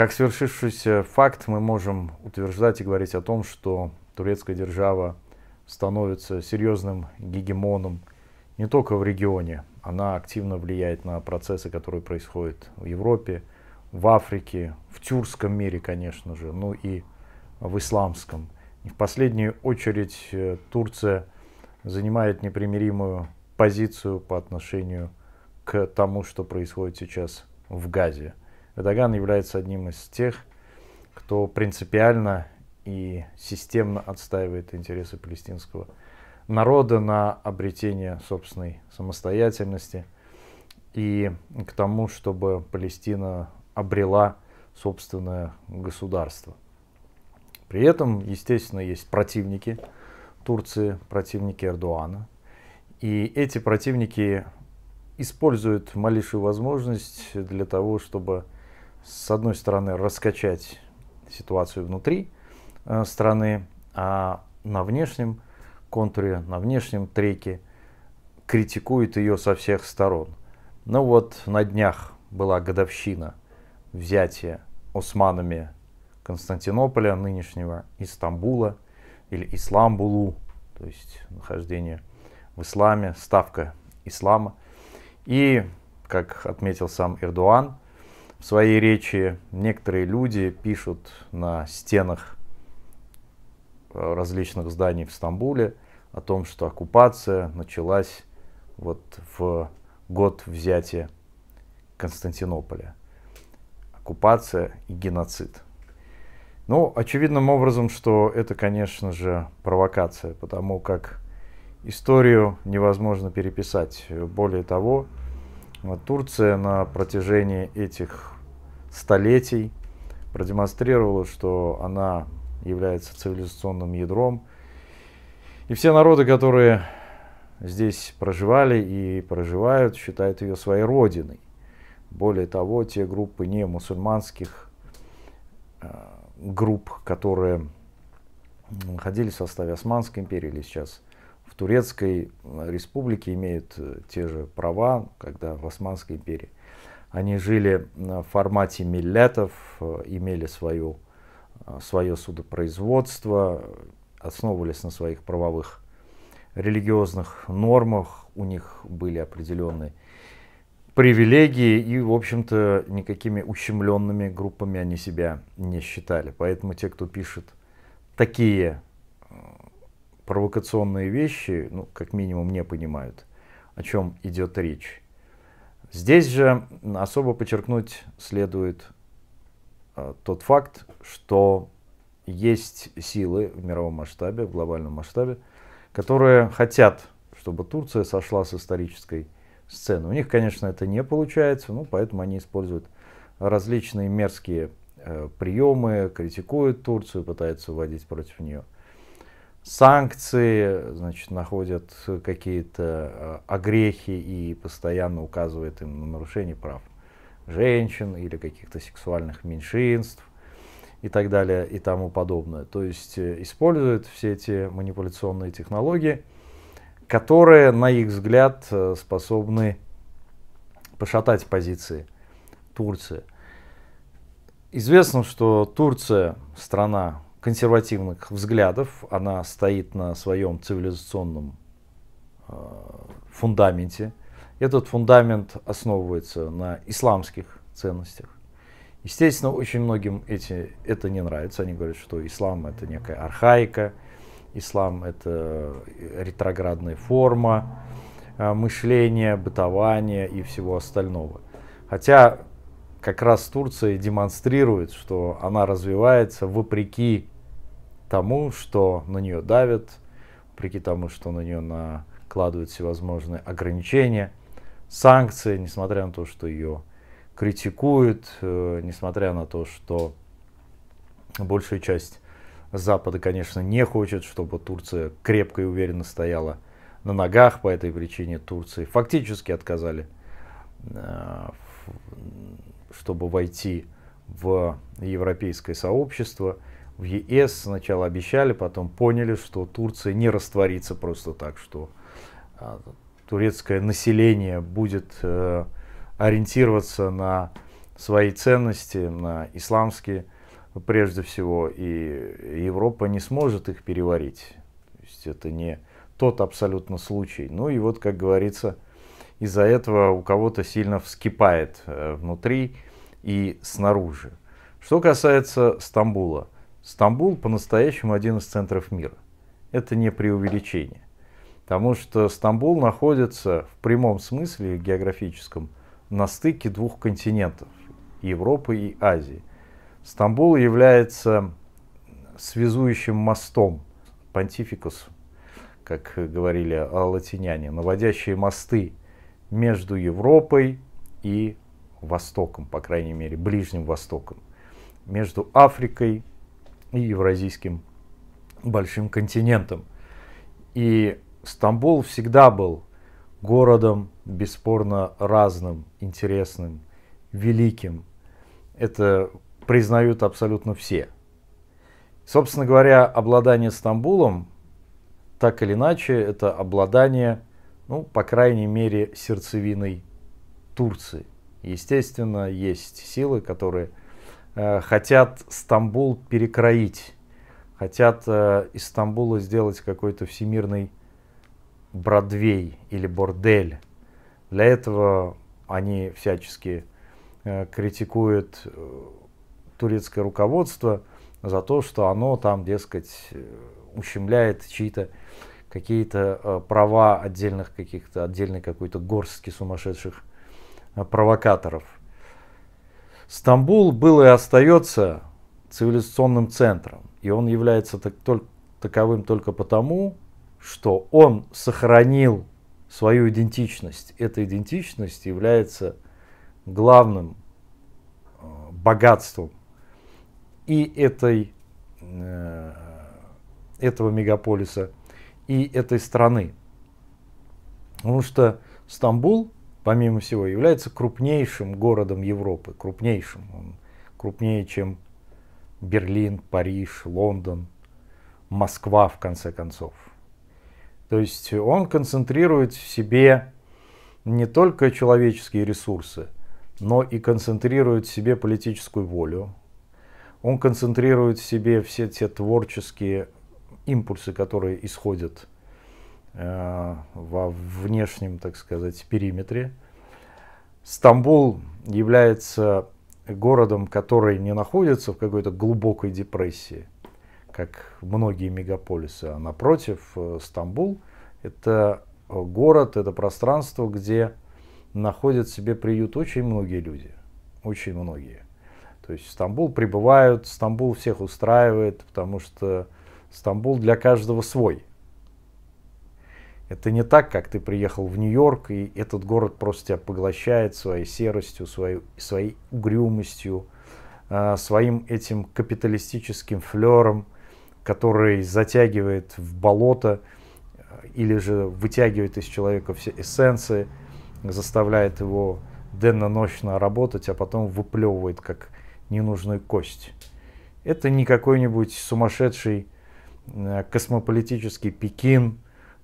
Как свершившийся факт мы можем утверждать и говорить о том, что турецкая держава становится серьезным гегемоном не только в регионе, она активно влияет на процессы, которые происходят в Европе, в Африке, в тюркском мире, конечно же, ну и в исламском. И в последнюю очередь э, Турция занимает непримиримую позицию по отношению к тому, что происходит сейчас в Газе. Эрдоган является одним из тех, кто принципиально и системно отстаивает интересы палестинского народа на обретение собственной самостоятельности и к тому, чтобы Палестина обрела собственное государство. При этом, естественно, есть противники Турции, противники Эрдуана. И эти противники используют малейшую возможность для того, чтобы с одной стороны, раскачать ситуацию внутри э, страны, а на внешнем контуре, на внешнем треке критикует ее со всех сторон. Ну вот на днях была годовщина взятия османами Константинополя нынешнего, Истамбула или Исламбулу, то есть нахождение в исламе, ставка ислама. И, как отметил сам Эрдуан, в своей речи. Некоторые люди пишут на стенах э, различных зданий в Стамбуле о том, что оккупация началась вот в год взятия Константинополя. Оккупация и геноцид. Ну, очевидным образом, что это, конечно же, провокация, потому как историю невозможно переписать. Более того, вот Турция на протяжении этих столетий продемонстрировала, что она является цивилизационным ядром. И все народы, которые здесь проживали и проживают, считают ее своей родиной. Более того, те группы не мусульманских э, групп, которые находились в составе Османской империи или сейчас Турецкой э, республике имеют э, те же права, когда в Османской империи. Они жили в формате миллетов, э, имели свое свое судопроизводство, основывались на своих правовых религиозных нормах, у них были определенные привилегии, и, в общем-то, никакими ущемленными группами они себя не считали. Поэтому те, кто пишет такие провокационные вещи, ну, как минимум, не понимают, о чем идет речь. Здесь же особо подчеркнуть следует э, тот факт, что есть силы в мировом масштабе, в глобальном масштабе, которые хотят, чтобы Турция сошла с исторической сцены. У них, конечно, это не получается, ну, поэтому они используют различные мерзкие э, приемы, критикуют Турцию, пытаются вводить против нее санкции, значит, находят какие-то э, огрехи и постоянно указывает им на нарушение прав женщин или каких-то сексуальных меньшинств и так далее и тому подобное. То есть э, используют все эти манипуляционные технологии, которые, на их взгляд, э, способны пошатать позиции Турции. Известно, что Турция страна консервативных взглядов, она стоит на своем цивилизационном э, фундаменте. Этот фундамент основывается на исламских ценностях. Естественно, очень многим эти, это не нравится. Они говорят, что ислам это некая архаика, ислам это э, ретроградная форма э, мышления, бытования и всего остального. Хотя как раз Турция демонстрирует, что она развивается вопреки тому, что на нее давят, вопреки тому, что на нее накладывают всевозможные ограничения, санкции, несмотря на то, что ее критикуют, э, несмотря на то, что большая часть Запада, конечно, не хочет, чтобы Турция крепко и уверенно стояла на ногах по этой причине Турции. Фактически отказали э, чтобы войти в европейское сообщество, в ЕС сначала обещали, потом поняли, что Турция не растворится просто так, что а, турецкое население будет э, ориентироваться на свои ценности, на исламские прежде всего, и Европа не сможет их переварить. То есть это не тот абсолютно случай. Ну и вот, как говорится, из-за этого у кого-то сильно вскипает э, внутри и снаружи. Что касается Стамбула. Стамбул по-настоящему один из центров мира. Это не преувеличение. Потому что Стамбул находится в прямом смысле географическом на стыке двух континентов – Европы и Азии. Стамбул является связующим мостом, понтификус, как говорили латиняне, наводящие мосты между Европой и Востоком, по крайней мере, Ближним Востоком, между Африкой и Евразийским большим континентом. И Стамбул всегда был городом бесспорно разным, интересным, великим. Это признают абсолютно все. Собственно говоря, обладание Стамбулом, так или иначе, это обладание ну, по крайней мере, сердцевиной Турции. Естественно, есть силы, которые э, хотят Стамбул перекроить, хотят э, из Стамбула сделать какой-то всемирный Бродвей или бордель. Для этого они всячески э, критикуют э, турецкое руководство за то, что оно там, дескать, э, ущемляет чьи-то э, какие-то э, права отдельных каких-то, отдельной какой-то горстки сумасшедших э, провокаторов. Стамбул был и остается цивилизационным центром, и он является так, только, таковым только потому, что он сохранил свою идентичность. Эта идентичность является главным э, богатством и этой, этого мегаполиса – и этой страны. Потому что Стамбул, помимо всего, является крупнейшим городом Европы, крупнейшим. Он крупнее, чем Берлин, Париж, Лондон, Москва, в конце концов. То есть он концентрирует в себе не только человеческие ресурсы, но и концентрирует в себе политическую волю. Он концентрирует в себе все те творческие импульсы, которые исходят э, во внешнем, так сказать, периметре. Стамбул является городом, который не находится в какой-то глубокой депрессии, как многие мегаполисы, а напротив, э, Стамбул – это город, это пространство, где находят себе приют очень многие люди, очень многие. То есть в Стамбул прибывают, Стамбул всех устраивает, потому что Стамбул для каждого свой. Это не так, как ты приехал в Нью-Йорк, и этот город просто тебя поглощает своей серостью, своей, своей угрюмостью, а, своим этим капиталистическим флером, который затягивает в болото а, или же вытягивает из человека все эссенции, заставляет его денно-ночно работать, а потом выплевывает как ненужную кость. Это не какой-нибудь сумасшедший Э, космополитический Пекин,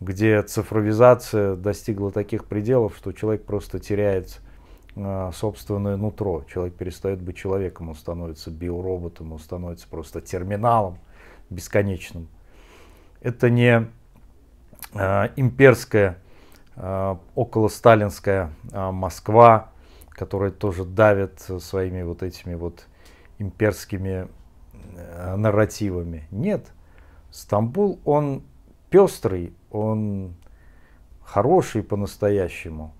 где цифровизация достигла таких пределов, что человек просто теряет э, собственное нутро. Человек перестает быть человеком, он становится биороботом, он становится просто терминалом бесконечным. Это не э, имперская, около сталинская Москва, которая тоже давит своими вот этими вот имперскими нарративами. Нет, Стамбул, он пестрый, он хороший по-настоящему,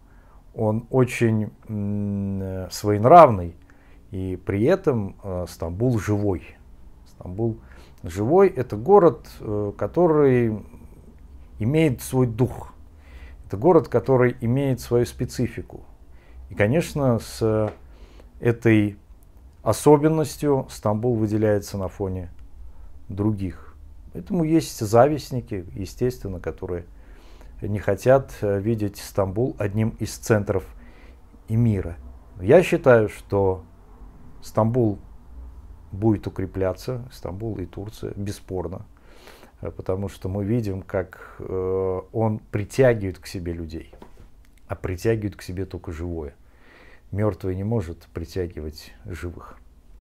он очень э, своенравный, и при этом э, Стамбул живой. Стамбул живой – это город, э, который имеет свой дух. Это город, который имеет свою специфику. И, конечно, с этой особенностью Стамбул выделяется на фоне других. Поэтому есть завистники, естественно, которые не хотят э, видеть Стамбул одним из центров и мира. Я считаю, что Стамбул будет укрепляться, Стамбул и Турция, бесспорно, э, потому что мы видим, как э, он притягивает к себе людей, а притягивает к себе только живое. Мертвое не может притягивать живых.